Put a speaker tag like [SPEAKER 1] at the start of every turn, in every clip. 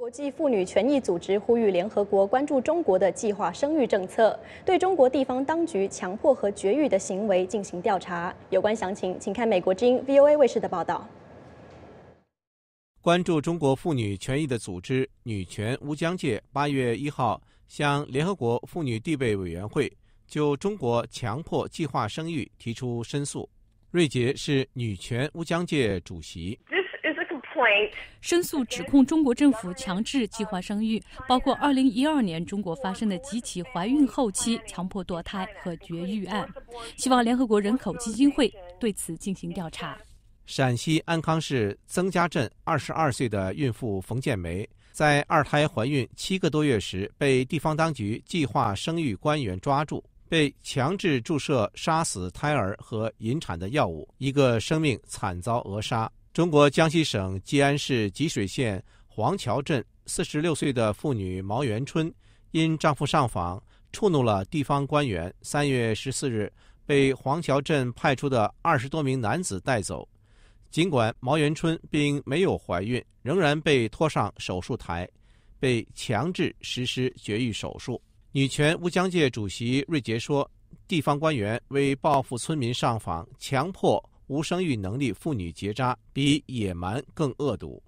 [SPEAKER 1] 国际妇女权益组织呼吁联合国关注中国的计划生育政策，对中国地方当局强迫和绝育的行为进行调查。有关详情，请看美国之音 VOA 卫视的报道。
[SPEAKER 2] 关注中国妇女权益的组织女权乌江界八月一号向联合国妇女地位委员会就中国强迫计划生育提出申诉。瑞杰是女权乌江界主席。
[SPEAKER 1] 申诉指控中国政府强制计划生育，包括2012年中国发生的几起怀孕后期强迫堕胎和绝育案，希望联合国人口基金会对此进行调查。
[SPEAKER 2] 陕西安康市曾家镇22岁的孕妇冯建梅，在二胎怀孕七个多月时被地方当局计划生育官员抓住，被强制注射杀死胎儿和引产的药物，一个生命惨遭扼杀。中国江西省吉安市吉水县黄桥镇四十六岁的妇女毛元春，因丈夫上访触怒了地方官员，三月十四日被黄桥镇派出的二十多名男子带走。尽管毛元春并没有怀孕，仍然被拖上手术台，被强制实施绝育手术。女权乌江界主席瑞杰说：“地方官员为报复村民上访，强迫。”无生育能力妇女结扎比野蛮更恶毒。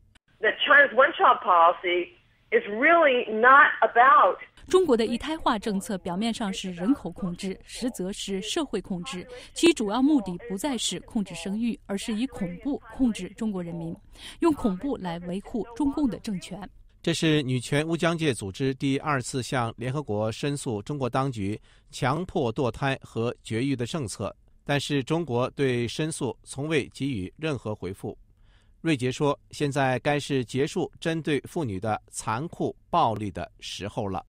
[SPEAKER 1] 中国的“一胎化”政策表面上是人口控制，实则是社会控制。其主要目的不再是控制生育，而是以恐怖控制中国人民，用恐怖来维护中共的政权。
[SPEAKER 2] 这是女权乌江界组织第二次向联合国申诉中国当局强迫堕胎和绝育的政策。但是中国对申诉从未给予任何回复，瑞杰说：“现在该是结束针对妇女的残酷暴力的时候了。”